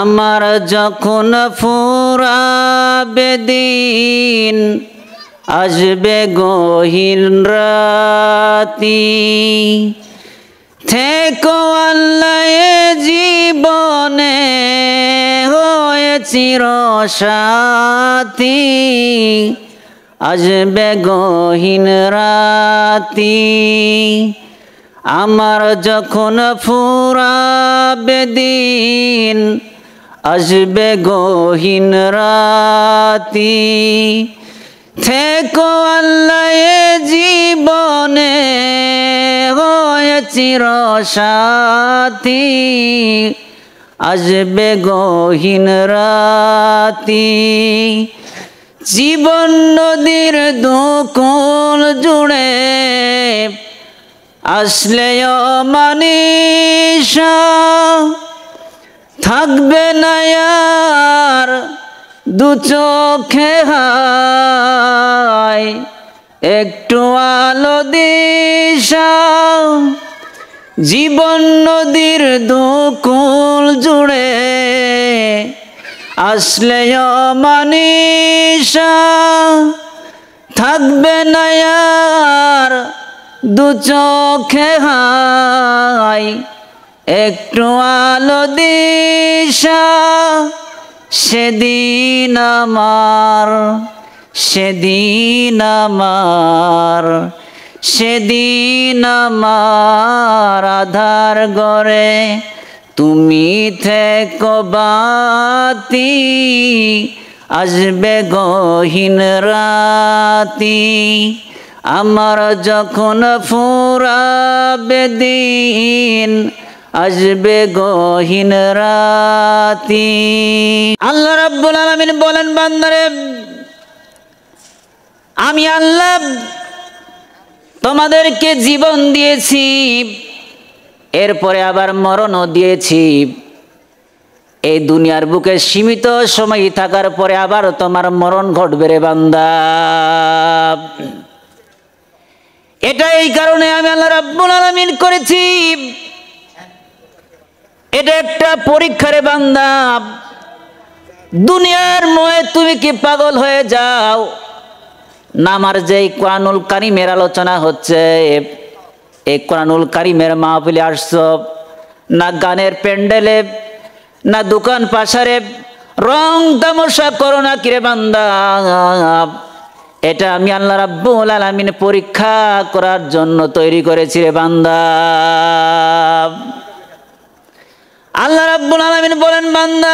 আমার যখন ফুরাবে দিন আসবে গহীন রাতি থেকো আল্লাহ জীবনে হয়ে চিরসাথী আসবে গহীন রাতি আমার যখন ফুরাবে দিন আসবে গহীন রাতি থেকো আল্লাহ জীবনে হয়ে চিরসাথী আসবে গহীন রাতি জীবন নদীর দুকুল জুড়ে আসলে মানিষা থাকবে না আর দু চোখে একটু আলো দিশা জীবন নদীর দুকুল জুড়ে আসলে মানিসা থাকবে না আর দু চোখে হায় একটু আলো দিশা সেদিন আমার সেদিন আমার সেদিন আমার আধার গড়ে তুমি থেকো বাতি আসবে গহীন রাতি আমার যখন ফুরাবে দিন আসবে গহীন রাতি আল্লাহ রাব্বুল আলামিন বলেন বান্দারে আমি আল্লাহ তোমাদেরকে জীবন দিয়েছি এরপরে আবার মরণও দিয়েছি এই দুনিয়ার বুকে সীমিত সময় থাকার পরে আবার তোমার মরণ ঘটবে রে বান্দা এটা এই কারণে আমি আল্লাহ রাব্বুল আলামিন করেছি এটা একটা পরীক্ষারে বান্দা দুনিয়ার ময়ে তুমি কি পাগল হয়ে যাও নামার যেই কোরআনুল কারিমের আলোচনা হচ্ছে এই কোরআনুল কারিমের মাহফিলে আসছ না গানের প্যান্ডেলে না দোকান পাশারে রং তামসা করো না কিরে বান্দা এটা আমি আল্লাহ রাব্বুল আলামিন পরীক্ষা করার জন্য তৈরি করেছি রে বান্দা আল্লাহ রাব্বুল আলামিন বলেন বান্দা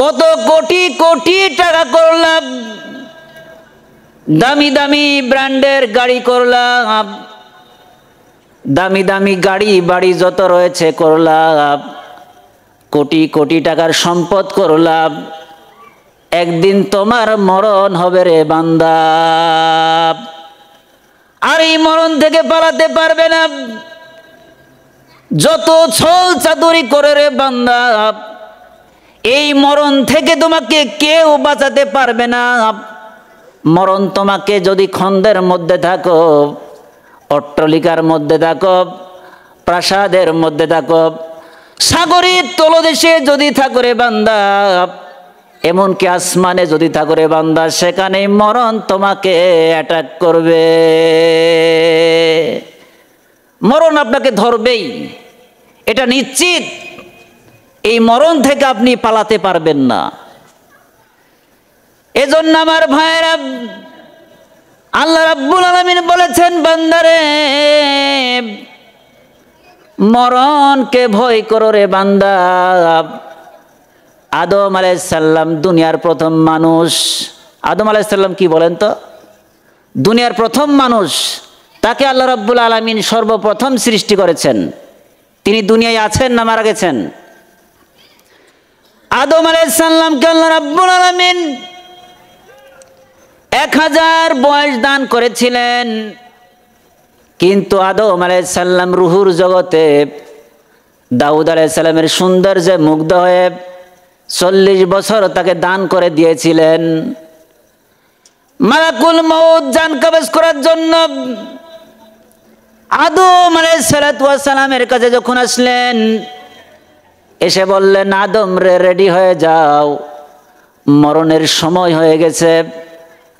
কত কোটি কোটি টাকা করলাম দামি দামি ব্র্যান্ডের গাড়ি করলাম দামি দামি গাড়ি বাড়ি যত রয়েছে করলাম কোটি কোটি টাকার সম্পদ করলাম একদিন তোমার মরণ হবে রে বান্দা আর এই মরণ থেকে পালাতে পারবে না যত ছল চাদুরি করে রে বান্দা এই মরণ থেকে তোমাকে কেউ বাঁচাতে পারবে না মরণ তোমাকে যদি খন্দের মধ্যে থাকো অট্টলিকার মধ্যে থাকো প্রাসাদের মধ্যে থাকো সাগরের তলদেশে যদি থাকো রে বান্দা এমনকি আসমানে যদি থাকো রে বান্দা সেখানে মরণ তোমাকে অ্যাটাক করবে মরণ আপনাকে ধরবেই এটা নিশ্চিত এই মরণ থেকে আপনি পালাতে পারবেন না এজন্য আমার ভাইয়েরা আল্লাহ রাব্বুল আলমিন বলেছেন বান্দারে মরণকে ভয় করো রে বান্দা আদম আলাইসাল্লাম দুনিয়ার প্রথম মানুষ আদম আলাইসাল্লাম কি বলেন তো দুনিয়ার প্রথম মানুষ তাকে আল্লাহ রব্বুল আলমিন সর্বপ্রথম সৃষ্টি করেছেন তিনি দুনিয়ায় আছেন না মারা গেছেন আদম আলাইসাল্লামকে আল্লাহ রব্বুল আলমিন এক হাজার বয়স দান করেছিলেন কিন্তু আদম আলাইসাল্লাম রুহুর জগতে দাউদ আলাইসাল্লামের যে মুগ্ধ হয়ে চল্লিশ বছর তাকে দান করে দিয়েছিলেন মালাকুল মৌদ জান কাবেজ করার জন্য আদম সালামের কাছে যখন আসলেন এসে বললেন আদম রে রেডি হয়ে যাও মরণের সময় হয়ে গেছে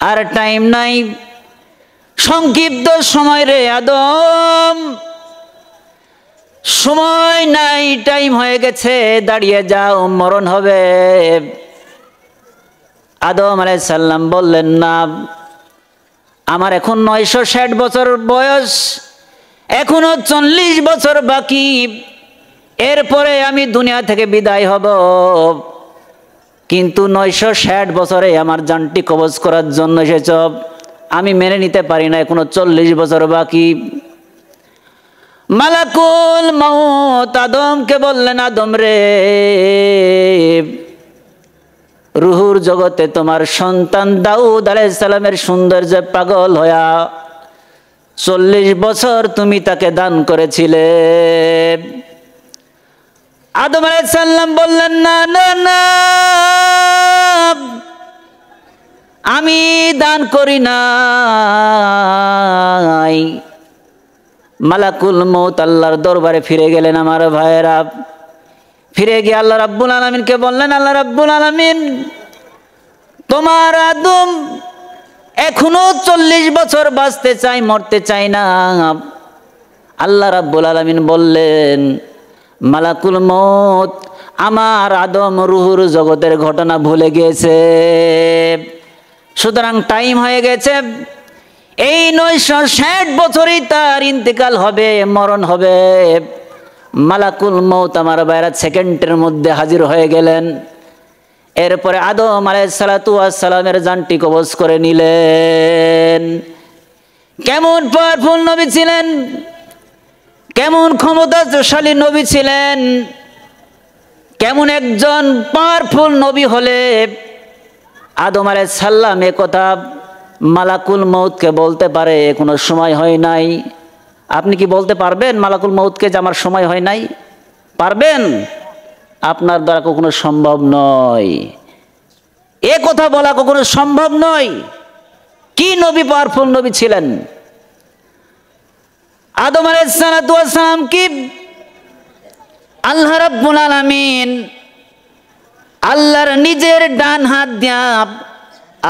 আর টাইম নাই সংক্ষিপ্ত সময় রে আদম সময় নাই টাইম হয়ে গেছে দাঁড়িয়ে যাও মরণ হবে আদম সাল্লাম বললেন না আমার এখন নয়শো ষাট বছর বয়স এখনো চল্লিশ বছর বাকি এরপরে আমি দুনিয়া থেকে বিদায় হব কিন্তু নয়শো ষাট বছরে আমার যানটি কবজ করার জন্য সেসব আমি মেনে নিতে পারি না এখনো চল্লিশ বছর বাকি মালাকুল মত আদমকে বললেন আদম রে রুহুর জগতে তোমার সন্তান দাউদ আলাইসালামের সৌন্দর্যে পাগল হয়া চল্লিশ বছর তুমি তাকে দান করেছিলে আদম আলাইসাল্লাম বললেন না না না আমি দান করি না মালাকুল মৌত আল্লাহর দরবারে ফিরে গেলেন আমার ভাইয়েরা ফিরে গিয়ে আল্লাহ রাব্বুল আলমিনকে বললেন আল্লাহ রাব্বুল আলমিন তোমার আদম এখনো চল্লিশ বছর বাঁচতে চাই মরতে চাই না আল্লাহ রাব্বুল আলমিন বললেন মালাকুল মত আমার আদম রুহুর জগতের ঘটনা ভুলে গিয়েছে সুতরাং টাইম হয়ে গেছে এই নয়শো ষাট বছরই তার ইন্তেকাল হবে মরণ হবে মালাকুল মৌত আমার বাইরা সেকেন্ডের মধ্যে হাজির হয়ে গেলেন এরপরে আদম আলাইসালাতামের যানটি কবজ করে নিলেন কেমন পাওয়ারফুল নবী ছিলেন কেমন ক্ষমতাশালী নবী ছিলেন কেমন একজন পাওয়ারফুল নবী হলে আদম সাল্লাম এ কথা মালাকুল মৌতকে বলতে পারে কোনো সময় হয় নাই আপনি কি বলতে পারবেন মালাকুল মৌতকে যে আমার সময় হয় নাই পারবেন আপনার দ্বারা কখনো সম্ভব নয় এ কথা বলা কখনো সম্ভব নয় কি নবী পাওয়ারফুল নবী ছিলেন আদম আলাইসালাম কি আল্লাহ রব্বুল আলমিন আল্লাহর নিজের ডান হাত দিয়া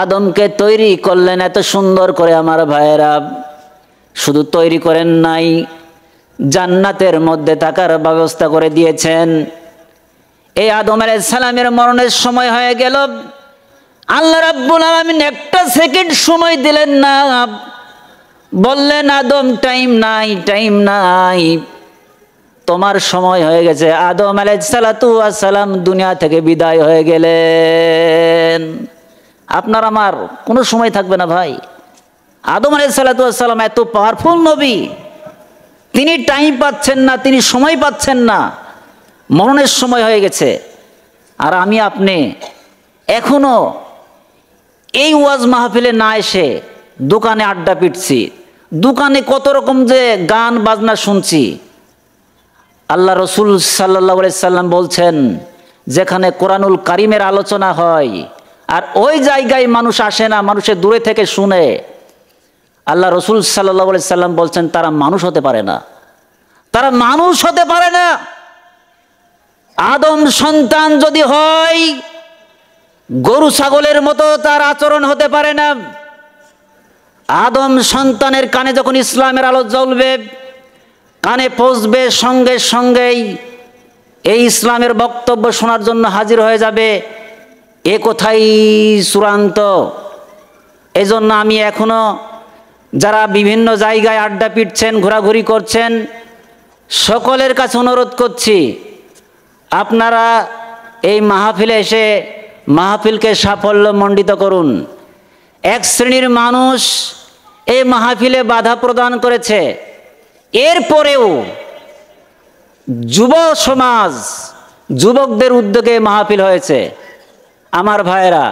আদমকে তৈরি করলেন এত সুন্দর করে আমার ভাইয়েরা শুধু তৈরি করেন নাই জান্নাতের মধ্যে থাকার ব্যবস্থা করে দিয়েছেন এই আদম সালামের মরণের সময় হয়ে গেল আল্লাহ রাব্বুল আলমিন একটা সেকেন্ড সময় দিলেন না বললেন আদম টাইম নাই টাইম নাই তোমার সময় হয়ে গেছে আদম সালাম দুনিয়া থেকে বিদায় হয়ে গেলেন আপনার আমার কোনো সময় থাকবে না ভাই আদম সালাম এত পাওয়ারফুল নবী তিনি টাইম পাচ্ছেন না তিনি সময় পাচ্ছেন না মরণের সময় হয়ে গেছে আর আমি আপনি এখনও এই ওয়াজ মাহফিলে না এসে দোকানে আড্ডা পিটছি দোকানে কত রকম যে গান বাজনা শুনছি আল্লাহ রসুল সাল্লা সাল্লাম বলছেন যেখানে কোরআনুল কারিমের আলোচনা হয় আর ওই জায়গায় মানুষ আসে না মানুষের দূরে থেকে শুনে আল্লাহ রসুল সাল্লাহ সাল্লাম বলছেন তারা মানুষ হতে পারে না তারা মানুষ হতে পারে না আদম সন্তান যদি হয় গরু ছাগলের মতো তার আচরণ হতে পারে না আদম সন্তানের কানে যখন ইসলামের আলো জ্বলবে কানে পৌঁছবে সঙ্গে সঙ্গেই এই ইসলামের বক্তব্য শোনার জন্য হাজির হয়ে যাবে এ কোথায় চূড়ান্ত এজন্য আমি এখনও যারা বিভিন্ন জায়গায় আড্ডা পিটছেন ঘোরাঘুরি করছেন সকলের কাছে অনুরোধ করছি আপনারা এই মাহফিলে এসে মাহফিলকে সাফল্য মণ্ডিত করুন এক শ্রেণীর মানুষ এই মাহফিলে বাধা প্রদান করেছে এরপরেও যুব সমাজ যুবকদের উদ্যোগে মাহফিল হয়েছে আমার ভাইয়েরা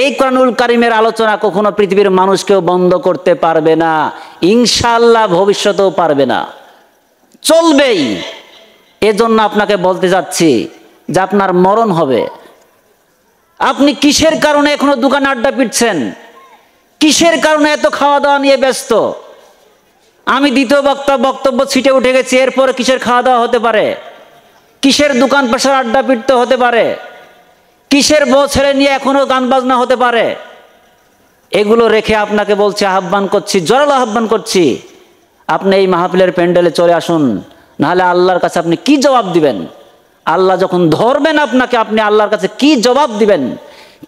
এই কানুল কারিমের আলোচনা কখনো পৃথিবীর মানুষকেও বন্ধ করতে পারবে না ইনশাল্লাহ ভবিষ্যতেও পারবে না চলবেই এজন্য আপনাকে বলতে যাচ্ছি যে আপনার মরণ হবে আপনি কিসের কারণে এখনো দোকানে আড্ডা পিটছেন কিসের কারণে এত খাওয়া দাওয়া নিয়ে ব্যস্ত আমি দ্বিতীয় বক্তা বক্তব্য ছিটে উঠে গেছি এরপরে কিসের খাওয়া দাওয়া হতে পারে কিসের দোকান পেশার আড্ডা পিটতে হতে পারে কিসের বউ ছেড়ে নিয়ে এখনও গান বাজনা হতে পারে এগুলো রেখে আপনাকে বলছি আহ্বান করছি জরাল আহ্বান করছি আপনি এই মাহফিলের প্যান্ডেলে চলে আসুন নাহলে আল্লাহর কাছে আপনি কি জবাব দিবেন আল্লাহ যখন ধরবেন আপনাকে আপনি আল্লাহর কাছে কি জবাব দিবেন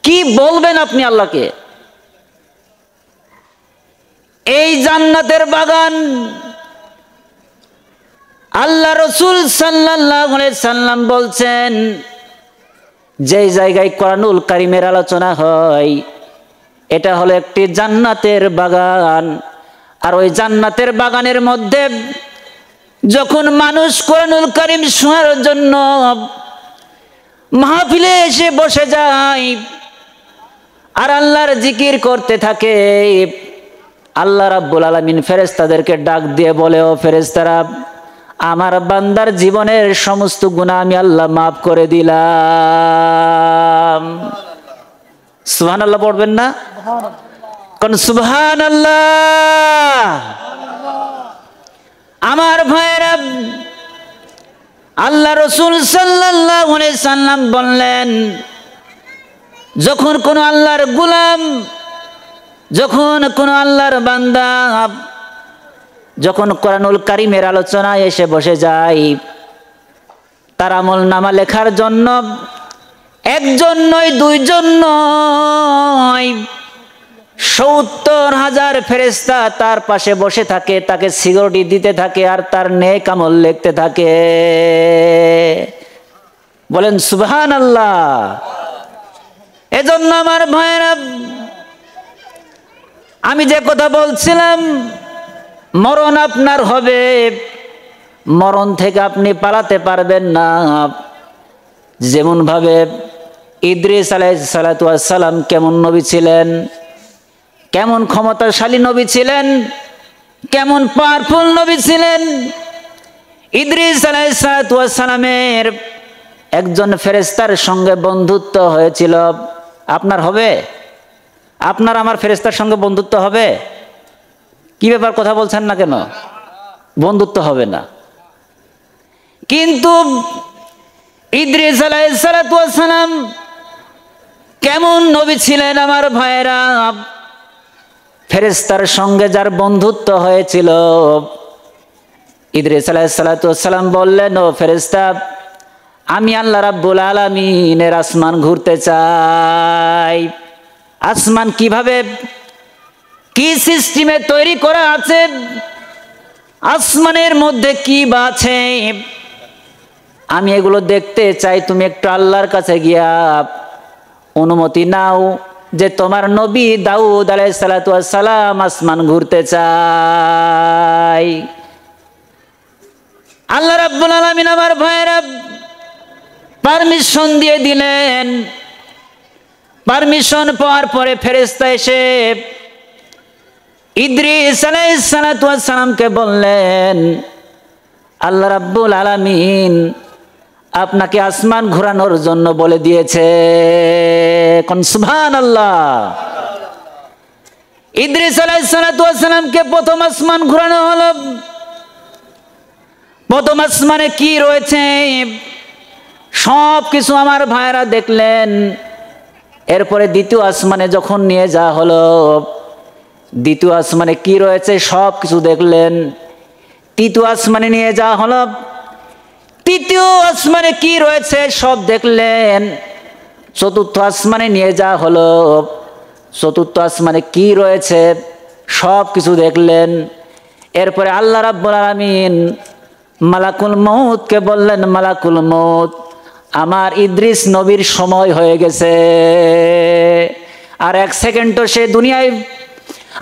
কি বলবেন আপনি আল্লাহকে এই জান্নাতের বাগান আল্লাহ রসুল সাল্লাম বলছেন যেই জায়গায় কোরআনুল কারিমের আলোচনা হয় এটা হলো একটি জান্নাতের বাগান আর ওই জান্নাতের বাগানের মধ্যে যখন মানুষ কোরআনুল করিম শোনার জন্য মাহফিলে এসে বসে যায় আর আল্লাহর জিকির করতে থাকে আল্লাহ রাব্বুল আলমিন ফেরেস্তাদেরকে ডাক দিয়ে বলে ও ফেরেস্তারা আমার বান্দার জীবনের সমস্ত গুণা আমি আল্লাহ মাফ করে দিলাম সুহান আল্লাহ পড়বেন না কারণ সুবহান আল্লাহ আমার ভাইরা আল্লাহ রসুল সাল্লাহ সাল্লাম বললেন যখন কোন আল্লাহর গুলাম যখন কোন আল্লাহর বান্দা যখন কোরআনুল কারিমের আলোচনায় এসে বসে যায় তার আমল নামা লেখার জন্য একজন নয় দুইজন নয় সত্তর হাজার ফেরেস্তা তার পাশে বসে থাকে তাকে সিকিউরিটি দিতে থাকে আর তার নেক আমল লিখতে থাকে বলেন সুবহান আল্লাহ এজন্য আমার ভাইয়েরা আমি যে কথা বলছিলাম মরণ আপনার হবে মরণ থেকে আপনি পালাতে পারবেন না যেমনভাবে ইদ্রিস আলাই সালাম কেমন নবী ছিলেন কেমন ক্ষমতাশালী নবী ছিলেন কেমন পাওয়ারফুল নবী ছিলেন ইদ্রিস আলাইসালামের একজন ফেরেস্তার সঙ্গে বন্ধুত্ব হয়েছিল আপনার হবে আপনার আমার ফেরেস্তার সঙ্গে বন্ধুত্ব হবে কি ব্যাপার কথা বলছেন না কেন বন্ধুত্ব হবে না কিন্তু ইদ্রিস আলাইসালাম কেমন নবী ছিলেন আমার ভাইরা ফেরেস্তার সঙ্গে যার বন্ধুত্ব হয়েছিল ইদ্রিস আলাহিসাল্লাম বললেন ও ফেরেস্তা আমি আল্লাহ রাব্বুল আলমিনের আসমান ঘুরতে চাই আসমান কিভাবে কি সিস্টেমে তৈরি করা আছে আসমানের মধ্যে কি বাছে আমি এগুলো দেখতে চাই তুমি একটু আল্লাহর কাছে গিয়া অনুমতি নাও যে তোমার নবী দাউদ আলাই সালাম আসমান ঘুরতে চাই আল্লাহ রাব্বুল আলমিন আমার ভাইয়েরা পারমিশন দিয়ে দিলেন পারমিশন পাওয়ার পরে ফেরেস্তা এসে ইদ্রিস আলাইহিস সালাতু বললেন আল্লাহ রাব্বুল আলামিন আপনাকে আসমান ঘুরানোর জন্য বলে দিয়েছে সুভান আল্লাহ ইদ্রিস আলাইসালামকে প্রথম আসমান ঘুরানো হল প্রথম আসমানে কি রয়েছে সব কিছু আমার ভাইরা দেখলেন এরপরে দ্বিতীয় আসমানে যখন নিয়ে যাওয়া হলো দ্বিতীয় আসমানে কি রয়েছে সব কিছু দেখলেন তৃতীয় আসমানে নিয়ে যাওয়া হল তৃতীয় আসমানে কি রয়েছে সব দেখলেন চতুর্থ আসমানে নিয়ে যাওয়া হলো চতুর্থ আসমানে কি রয়েছে সব কিছু দেখলেন এরপরে আল্লাহ রাব্বুল আলামিন মালাকুল কে বললেন মালাকুল মৌত আমার ইদ্রিস নবীর সময় হয়ে গেছে আর এক সেকেন্ডও সে দুনিয়ায়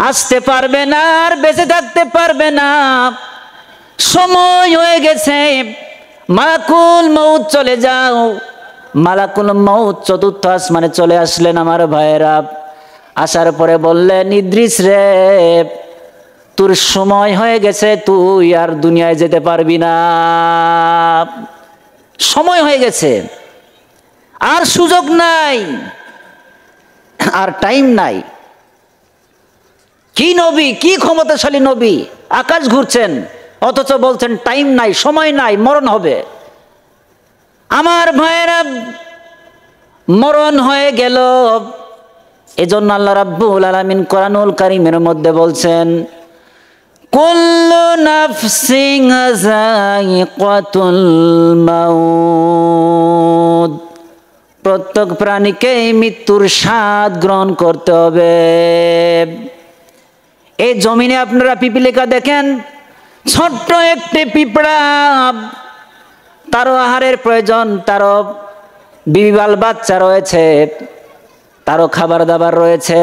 আসতে পারবে না আর বেঁচে থাকতে পারবে না সময় হয়ে গেছে মালাকুল মৌত চলে যাও মালাকুল মৌত চতুর্থ আসমানে চলে আসলেন আমার ভাইয়েরা আসার পরে বললেন ইদ্রিস রে তোর সময় হয়ে গেছে তুই আর দুনিয়ায় যেতে পারবি না সময় হয়ে গেছে আর সুযোগ নাই আর টাইম নাই কি নবী কি ক্ষমতাশালী নবী আকাশ ঘুরছেন অথচ বলছেন টাইম নাই সময় নাই মরণ হবে আমার ভাইয়েরা মরণ হয়ে গেল এজন্য আল্লাহ রাব্বুল আলামিন কোরআনুল কারিমের মধ্যে বলছেন কুল্লু নাফসিং মাউত প্রত্যেক প্রাণীকে মৃত্যুর স্বাদ গ্রহণ করতে হবে এই জমিনে আপনারা পিপিলিকা দেখেন ছোট্ট একটি পিঁপড়া তারও আহারের প্রয়োজন তারও বিবাল বাচ্চা রয়েছে তারও খাবার দাবার রয়েছে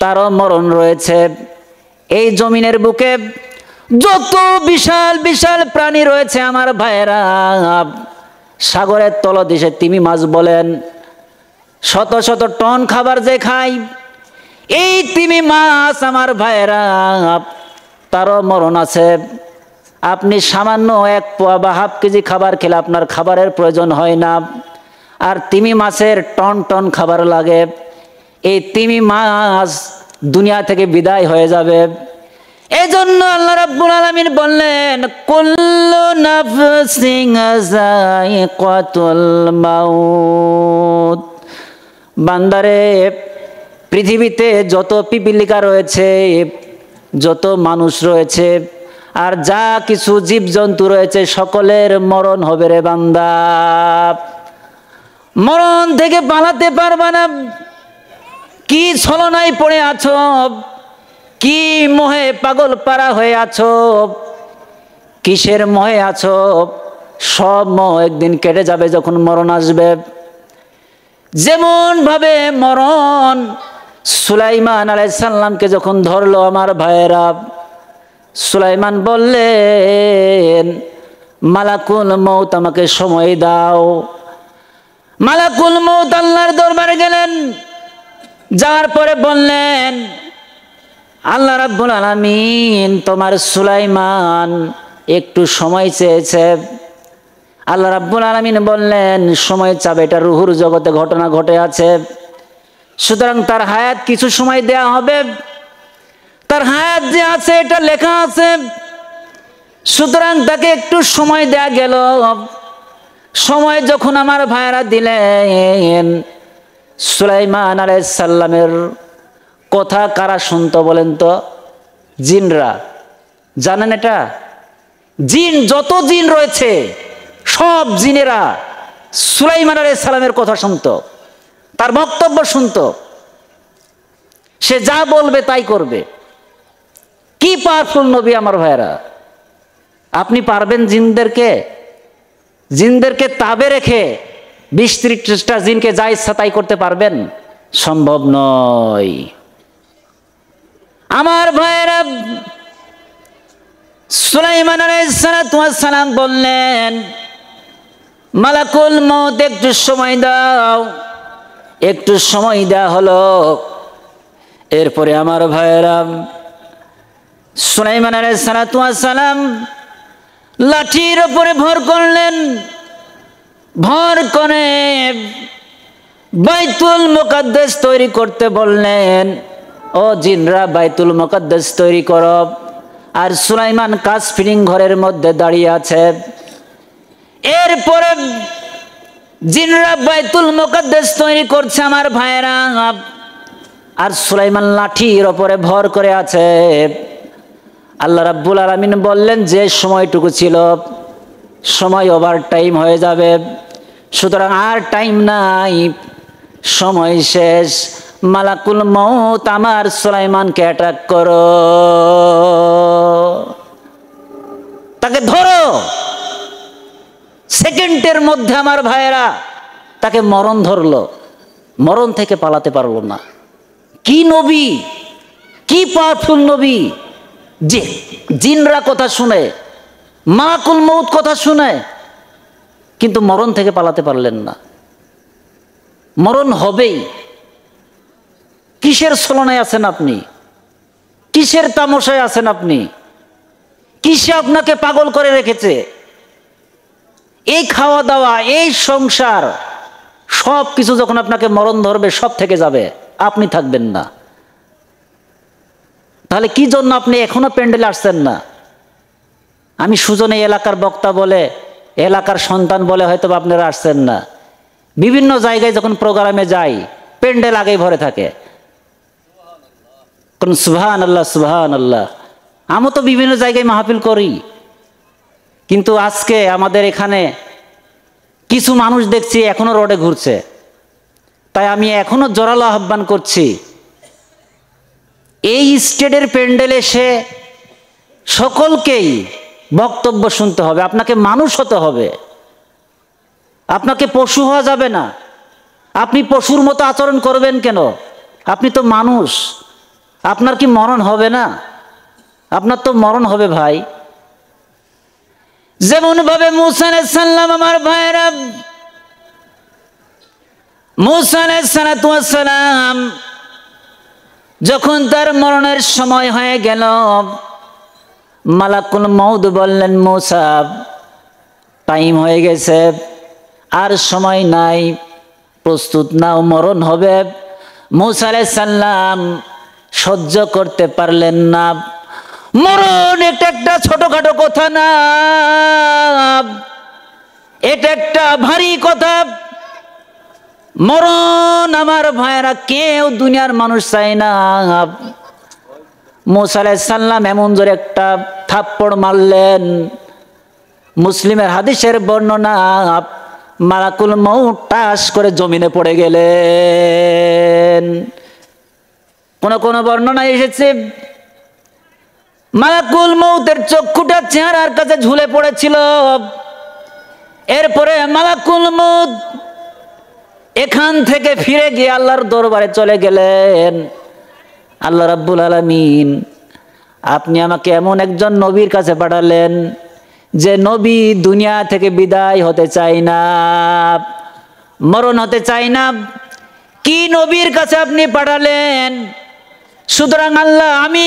তারও মরণ রয়েছে এই জমিনের বুকে যত বিশাল বিশাল প্রাণী রয়েছে আমার ভাইয়েরা সাগরের দিশে তিমি মাছ বলেন শত শত টন খাবার যে খাই এই তিমি মাছ আমার ভাইয়েরা তারও মরণ আছে আপনি সামান্য এক পোয়া বা হাফ কেজি খাবার খেলে আপনার খাবারের প্রয়োজন হয় না আর তিমি মাছের টন টন খাবার লাগে এই তিমি মাছ দুনিয়া থেকে বিদায় হয়ে যাবে এই জন্য আল্লাহ রাব্বুল আলামিন বললেন কুল্লু নাফসিং যায়িকাতুল মাউত বান্দারে পৃথিবীতে যত পিপিলিকা রয়েছে যত মানুষ রয়েছে আর যা কিছু জীবজন্তু রয়েছে সকলের মরণ হবে রে বান্দা মরণ থেকে পালাতে পারবা না কি ছলনায় পড়ে আছো কি মোহে পাগল পারা হয়ে আছো কিসের মোহে আছো সব মোহ একদিন কেটে যাবে যখন মরণ আসবে যেমন ভাবে মরণ সুলাইমান আলাইসাল্লামকে যখন ধরলো আমার ভাইয়েরা সুলাইমান বললেন মালাকুল মৌত আমাকে সময় দাও মালাকুল মৌত আল্লাহর দরবারে গেলেন যাওয়ার পরে বললেন আল্লাহ রাব্বুল আলামিন তোমার সুলাইমান একটু সময় চেয়েছে আল্লাহ রাব্বুল আলামিন বললেন সময় চাবে এটা রুহুর জগতে ঘটনা ঘটে আছে সুতরাং তার হায়াত কিছু সময় দেয়া হবে তার হায়াত যে আছে এটা লেখা আছে সুতরাং তাকে একটু সময় দেয়া গেল সময় যখন আমার ভাইরা দিলেন সুলাইমান সাল্লামের কথা কারা শুনত বলেন তো জিনরা জানেন এটা জিন যত জিন রয়েছে সব জিনেরা সুলাইমান সালামের কথা শুনতো তার বক্তব্য শুনত সে যা বলবে তাই করবে কি পাওয়ারফুল নবী আমার ভাইরা আপনি পারবেন জিনদেরকে জিনদেরকে তাবে রেখে বিশ ত্রিশটা জিনকে যা ইচ্ছা তাই করতে পারবেন সম্ভব নয় আমার ভাইয়েরা সুলাইমান সালাম বললেন মালাকুল মত একটু সময় দাও একটু সময় দেয়া হলো এরপরে আমার ভাইয়েরাম সুলাইমান সালাম লাঠির ওপরে ভর করলেন ভর করে বাইতুল মোকাদ্দেস তৈরি করতে বললেন ও জিনরা বাইতুল মোকাদ্দেস তৈরি কর আর সুলাইমান কাজ ফিরিং ঘরের মধ্যে দাঁড়িয়ে আছে এরপরে জিনরা বাইতুল মোকাদ্দেস তৈরি করছে আমার ভাইরা আর সুলাইমান লাঠির ওপরে ভর করে আছে আল্লাহ রাব্বুল আলামিন বললেন যে সময়টুকু ছিল সময় ওভার টাইম হয়ে যাবে সুতরাং আর টাইম নাই সময় শেষ মালাকুল মৌত আমার সুলাইমানকে অ্যাটাক করো মধ্যে আমার ভাইয়েরা তাকে মরণ ধরল মরণ থেকে পালাতে পারল না কি নবী কি পাওয়ারফুল নবী যে জিনরা কথা শুনে মালাকুল মৌত কথা শুনে কিন্তু মরণ থেকে পালাতে পারলেন না মরণ হবেই কিসের ছলনায় আছেন আপনি কিসের তামসায় আছেন আপনি কিসে আপনাকে পাগল করে রেখেছে এই খাওয়া দাওয়া এই সংসার সব কিছু যখন আপনাকে মরণ ধরবে সব থেকে যাবে আপনি থাকবেন না তাহলে কি জন্য আপনি এখনো প্যান্ডেলে আসছেন না আমি সুজনে এলাকার বক্তা বলে এলাকার সন্তান বলে হয়তো আপনারা আসছেন না বিভিন্ন জায়গায় যখন প্রোগ্রামে যাই প্যান্ডেল আগেই ভরে থাকে কোন সুবাহান আল্লাহ সুবাহান আল্লাহ আমি তো বিভিন্ন জায়গায় মাহফিল করি কিন্তু আজকে আমাদের এখানে কিছু মানুষ দেখছি এখনও রোডে ঘুরছে তাই আমি এখনও জোরালো আহ্বান করছি এই স্টেটের প্যান্ডেলে এসে সকলকেই বক্তব্য শুনতে হবে আপনাকে মানুষ হতে হবে আপনাকে পশু হওয়া যাবে না আপনি পশুর মতো আচরণ করবেন কেন আপনি তো মানুষ আপনার কি মরণ হবে না আপনার তো মরণ হবে ভাই যেমন ভাবে মুসালাম আমার ভাইরা মুসালাম যখন তার মরণের সময় হয়ে গেল মালাকুল মৌদ বললেন মৌসাব টাইম হয়ে গেছে আর সময় নাই প্রস্তুত নাও মরণ হবে মৌসা সাল্লাম সহ্য করতে পারলেন না মরণ এটা একটা ছোটখাটো কথা না এটা একটা ভারী কথা মরণ আমার ভাইরা কেউ দুনিয়ার মানুষ চাই না মোসালাম এমন জোর একটা থাপ্পড় মারলেন মুসলিমের হাদিসের বর্ণনা মালাকুল মৌ টাস করে জমিনে পড়ে গেলেন কোন কোন বর্ণনা এসেছে মালাকুল মৌতের চক্ষুটা চেহারার কাছে ঝুলে পড়েছিল এরপরে মালাকুল মৌত এখান থেকে ফিরে গিয়ে আল্লাহর দরবারে চলে গেলেন আল্লাহ রাব্বুল আলমিন আপনি আমাকে এমন একজন নবীর কাছে পাঠালেন যে নবী দুনিয়া থেকে বিদায় হতে চাই না মরণ হতে চাই না কি নবীর কাছে আপনি পাঠালেন সুতরাং আল্লাহ আমি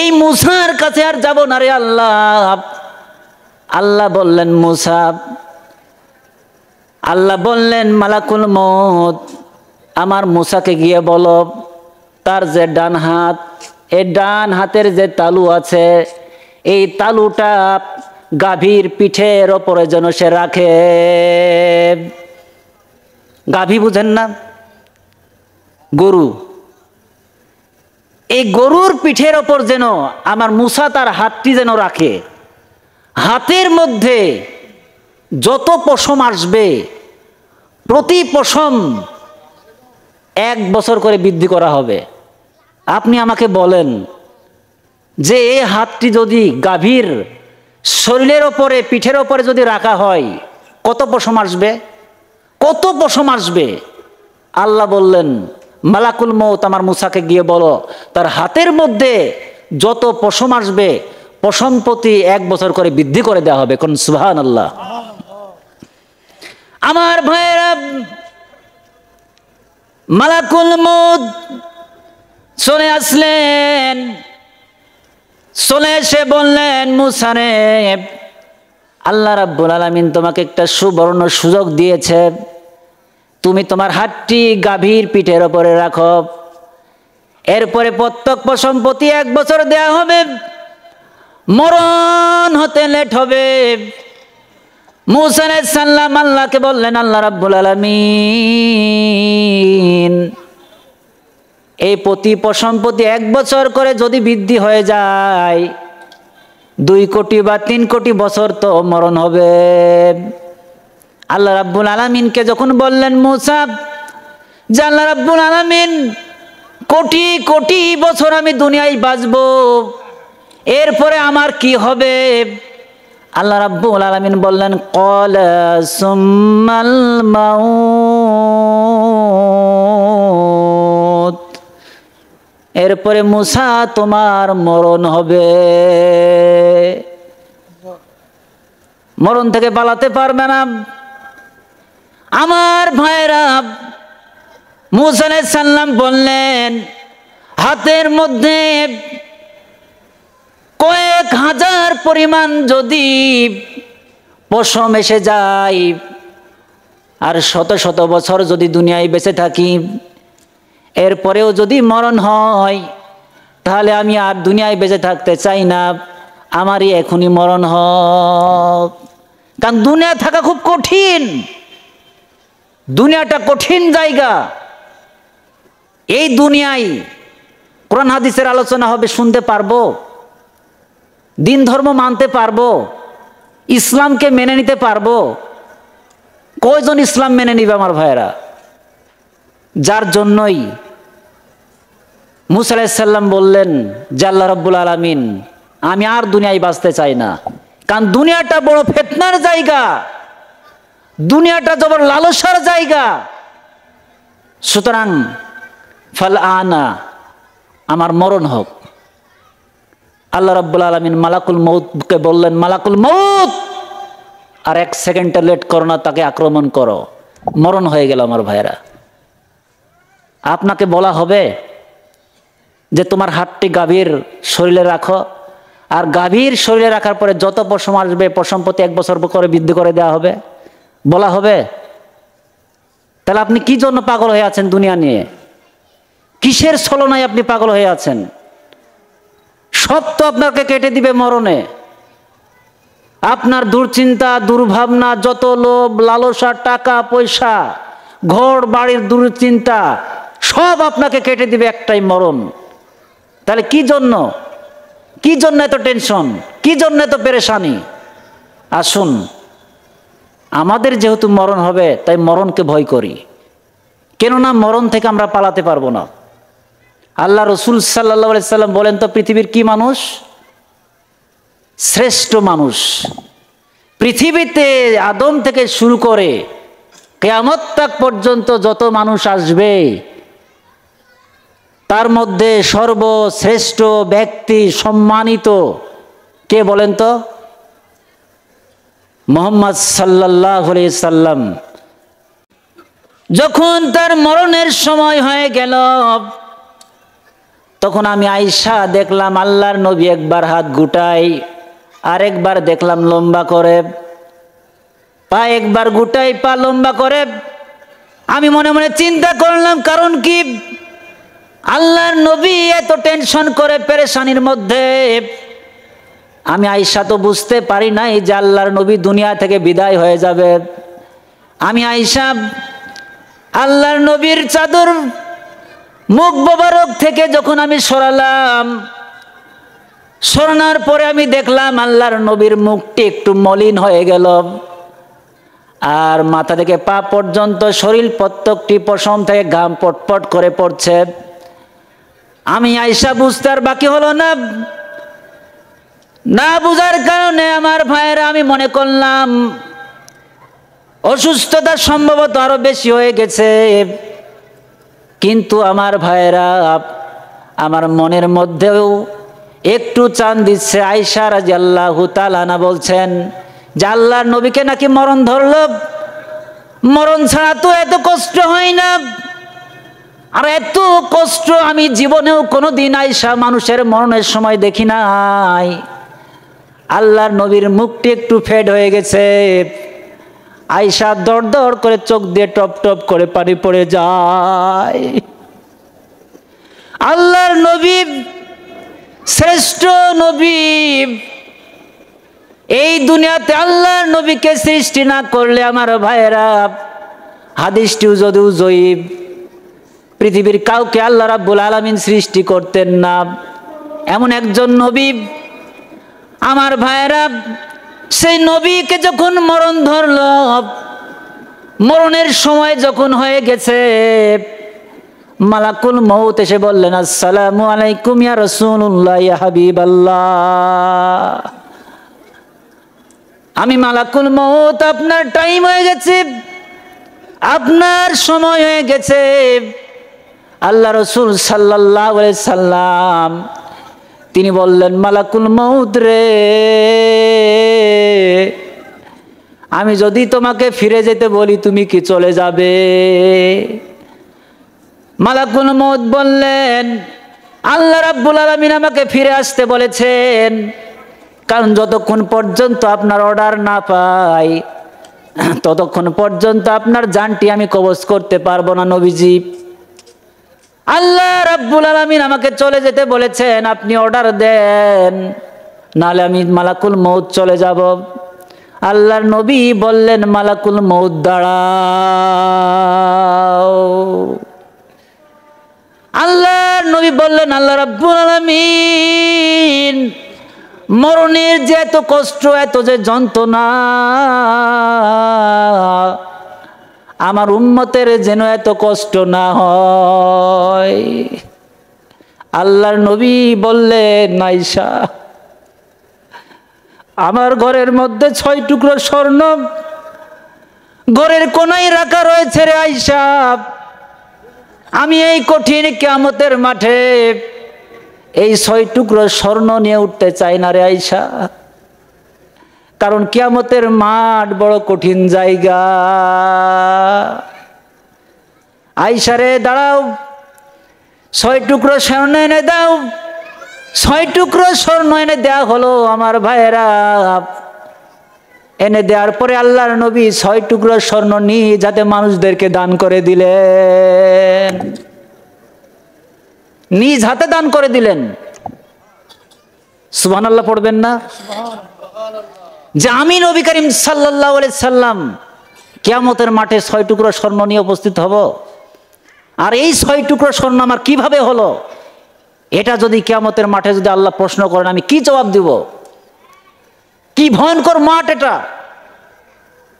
এই মুসার কাছে আর যাব না রে আল্লাহ আল্লাহ বললেন মুসা আল্লাহ বললেন মালাকুল মত আমার মুসাকে গিয়ে বল তার যে ডান হাত এই ডান হাতের যে তালু আছে এই তালুটা গাভীর পিঠের ওপরে যেন সে রাখে গাভী বুঝেন না গরু এই গরুর পিঠের ওপর যেন আমার মুসা তার হাতটি যেন রাখে হাতের মধ্যে যত পশম আসবে প্রতি পশম এক বছর করে বৃদ্ধি করা হবে আপনি আমাকে বলেন যে এই হাতটি যদি গাভীর শরীরের ওপরে পিঠের ওপরে যদি রাখা হয় কত পশম আসবে কত পশম আসবে আল্লাহ বললেন মালাকুল মৌত আমার মুসাকে গিয়ে বলো তার হাতের মধ্যে যত পশম আসবে পশম প্রতি এক বছর করে বৃদ্ধি করে দেওয়া হবে কোন সুহান আল্লাহ আমার ভাইয়ের মালাকুল মৌত চলে আসলেন চলে এসে বললেন মুসারে আল্লাহ রাব্বুল আলমিন তোমাকে একটা সুবর্ণ সুযোগ দিয়েছে তুমি তোমার হাতটি গাভীর পিঠের ওপরে রাখো এরপরে প্রত্যক্ষ সম্পত্তি এক বছর দেয়া হবে মরণ হতে লেট হবে মুসানাল্লাম আল্লাহকে বললেন আল্লাহ রাব্বুল আলামিন এই প্রতি সম্পত্তি এক বছর করে যদি বৃদ্ধি হয়ে যায় দুই কোটি বা তিন কোটি বছর তো মরণ হবে আল্লাহ রাব্বুল আলমিনকে যখন বললেন মোসাব যে আল্লাহ রাব্বুল আলমিন কোটি কোটি বছর আমি দুনিয়ায় বাঁচব এরপরে আমার কি হবে আল্লাহ রাব্বুল আলমিন বললেন কল সুম্মাল এরপরে মুসা তোমার মরণ হবে মরণ থেকে পালাতে পারবে না আমার ভাইরা মুসানে সাল্লাম বললেন হাতের মধ্যে কয়েক হাজার পরিমাণ যদি পশম এসে যাই আর শত শত বছর যদি দুনিয়ায় বেঁচে থাকি এরপরেও যদি মরণ হয় তাহলে আমি আর দুনিয়ায় বেঁচে থাকতে চাই না আমারই এখনই মরণ হোক কারণ দুনিয়া থাকা খুব কঠিন দুনিয়াটা কঠিন জায়গা এই দুনিয়ায় কোরআন হাদিসের আলোচনা হবে শুনতে পারবো দিন ধর্ম মানতে পারবো ইসলামকে মেনে নিতে পারবো কয়জন ইসলাম মেনে নিবে আমার ভাইয়েরা যার জন্যই মুসাল্লাম বললেন জাল্লা রব্বুল আলমিন আমি আর দুনিয়ায় বাঁচতে চাই না কারণ দুনিয়াটা বড় ফেতনার জায়গা দুনিয়াটা যখন লালসার জায়গা সুতরাং ফাল আনা আমার মরণ হোক আল্লাহ রব্বুল আলমিন মালাকুল মৌতকে বললেন মালাকুল মৌত আর এক সেকেন্ডটা লেট করো না তাকে আক্রমণ করো মরণ হয়ে গেল আমার ভাইরা আপনাকে বলা হবে যে তোমার হাতটি গাভীর শরীরে রাখো আর গাভীর শরীরে রাখার পরে যত পশম আসবে পশম প্রতি এক বছর করে বৃদ্ধি করে দেওয়া হবে বলা হবে তাহলে আপনি কি জন্য পাগল হয়ে আছেন দুনিয়া নিয়ে কিসের ছলনায় আপনি পাগল হয়ে আছেন সব তো আপনাকে কেটে দিবে মরণে আপনার দুর্চিন্তা দুর্ভাবনা যত লোভ লালসা টাকা পয়সা ঘর বাড়ির দুর্চিন্তা সব আপনাকে কেটে দিবে একটাই মরণ তাহলে কি জন্য কি জন্য এত টেনশন কি জন্য এত পেরেশানি আসুন আমাদের যেহেতু মরণ হবে তাই মরণকে ভয় করি কেননা মরণ থেকে আমরা পালাতে পারবো না আল্লাহ রসুল সাল্লা সাল্লাম বলেন তো পৃথিবীর কি মানুষ শ্রেষ্ঠ মানুষ পৃথিবীতে আদম থেকে শুরু করে কেয়ামত তাক পর্যন্ত যত মানুষ আসবে তার মধ্যে সর্বশ্রেষ্ঠ ব্যক্তি সম্মানিত কে বলেন তো মোহাম্মদ সাল্লাহ সাল্লাম যখন তার মরণের সময় হয়ে গেল তখন আমি আইসা দেখলাম আল্লাহর নবী একবার হাত গুটাই আরেকবার দেখলাম লম্বা করে পা একবার গুটাই পা লম্বা করে আমি মনে মনে চিন্তা করলাম কারণ কি আল্লাহর নবী এত টেনশন করে পেরেশানির মধ্যে আমি আয়সা তো বুঝতে পারি নাই যে আল্লাহর নবী দুনিয়া থেকে বিদায় হয়ে যাবে আমি আয়সা আল্লাহর নবীর চাদর মুখ মোবারক থেকে যখন আমি সরালাম সরানোর পরে আমি দেখলাম আল্লাহর নবীর মুখটি একটু মলিন হয়ে গেল আর মাথা থেকে পা পর্যন্ত শরীর প্রত্যেকটি পশম থেকে ঘাম পটপট করে পড়ছে আমি আয়সা বুঝতে আর বাকি হলো না না বুঝার কারণে আমার ভাইয়েরা আমি মনে করলাম অসুস্থতা সম্ভবত আরো বেশি হয়ে গেছে কিন্তু আমার ভাইয়েরা আমার মনের মধ্যেও একটু চান দিচ্ছে আইসা রাজি আল্লাহ তালানা বলছেন যে আল্লাহর নবীকে নাকি মরণ ধরল মরণ ছাড়া তো এত কষ্ট হয় না আর এত কষ্ট আমি জীবনেও কোনো দিন আইসা মানুষের মরণের সময় দেখি নাই আল্লাহর নবীর মুখটি একটু ফেড হয়ে গেছে আয়সা দর দর করে চোখ দিয়ে টপ টপ করে পানি পড়ে যায় আল্লাহর নবী শ্রেষ্ঠ নবী এই দুনিয়াতে আল্লাহর নবীকে সৃষ্টি না করলে আমার ভাইয়েরা হাদিসটিও যদিও জয়ীব পৃথিবীর কাউকে আল্লাহ রাব্বুল আলমিন সৃষ্টি করতেন না এমন একজন নবী আমার ভাইরা সেই নবীকে যখন মরণ ধরল মরণের সময় যখন হয়ে গেছে মালাকুল মৌত এসে বললেন আসসালাম আলাইকুম ইয়া রসুল্লাহ ইয়া হাবিব আল্লাহ আমি মালাকুল মৌত আপনার টাইম হয়ে গেছে আপনার সময় হয়ে গেছে আল্লাহ রসুল সাল্লাহ সাল্লাম তিনি বললেন মালাকুল মৌদ রে আমি যদি তোমাকে ফিরে যেতে বলি তুমি কি চলে যাবে মালাকুল মৌদ বললেন আল্লাহ রাব্বুল আলমিন আমাকে ফিরে আসতে বলেছেন কারণ যতক্ষণ পর্যন্ত আপনার অর্ডার না পাই ততক্ষণ পর্যন্ত আপনার জানটি আমি কবজ করতে পারবো না নবীজি আল্লাহ রাব্বুল আলমিন আমাকে চলে যেতে বলেছেন আপনি অর্ডার দেন নাহলে আমি মালাকুল মৌত চলে যাব আল্লাহর নবী বললেন মালাকুল মৌত দাঁড়াও আল্লাহর নবী বললেন আল্লাহ রাব্বুল আলমিন মরণের যে এত কষ্ট এত যে যন্ত্রণা আমার উম্মতের যেন এত কষ্ট না হয় আল্লাহর নবী বললেন নাইসা আমার ঘরের মধ্যে ছয় টুকরো স্বর্ণ ঘরের কোনায় রাখা রয়েছে রে আইসা আমি এই কঠিন কেয়ামতের মাঠে এই ছয় টুকরো স্বর্ণ নিয়ে উঠতে চাই না রে আইসা কারণ কিয়ামতের মাঠ বড় কঠিন জায়গা আইসারে দাঁড়াও ছয় টুকরো স্বর্ণ এনে দাও ছয় টুকরো স্বর্ণ এনে দেয়া হলো আমার ভাইয়েরা এনে দেওয়ার পরে আল্লাহর নবী ছয় টুকরো স্বর্ণ নিয়ে যাতে মানুষদেরকে দান করে দিলেন নিজ হাতে দান করে দিলেন সুবহানাল্লাহ পড়বেন না যে আমি নবী করিম সাল্লাহ সাল্লাম কেয়ামতের মাঠে ছয় টুকরো স্বর্ণ নিয়ে উপস্থিত হব আর এই ছয় টুকরো স্বর্ণ আমার কিভাবে হলো এটা যদি কেয়ামতের মাঠে যদি আল্লাহ প্রশ্ন করেন আমি কি জবাব দিব কি ভয়ঙ্কর মাঠ এটা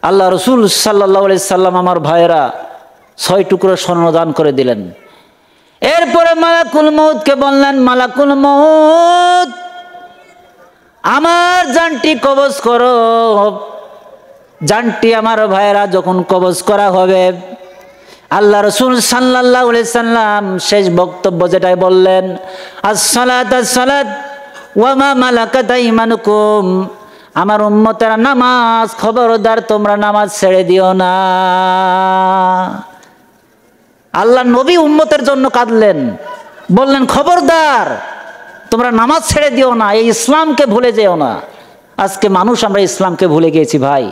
আল্লাহ রসুল সাল্লাহ সাল্লাম আমার ভাইয়েরা ছয় টুকরো স্বর্ণ দান করে দিলেন এরপরে মালাকুল মৌতকে বললেন মালাকুল মৌত আমার জানটি কবজ করো জানটি আমার ভাইয়েরা যখন কবজ করা হবে আল্লাহ রসুল সাল্লাহ সাল্লাম শেষ বক্তব্য যেটাই বললেন ইমানুকুম আমার উম্মতেরা নামাজ খবরদার তোমরা নামাজ ছেড়ে দিও না আল্লাহ নবী উম্মতের জন্য কাঁদলেন বললেন খবরদার তোমরা নামাজ ছেড়ে দিও না এই ইসলামকে ভুলে যেও না আজকে মানুষ আমরা ইসলামকে ভুলে গিয়েছি ভাই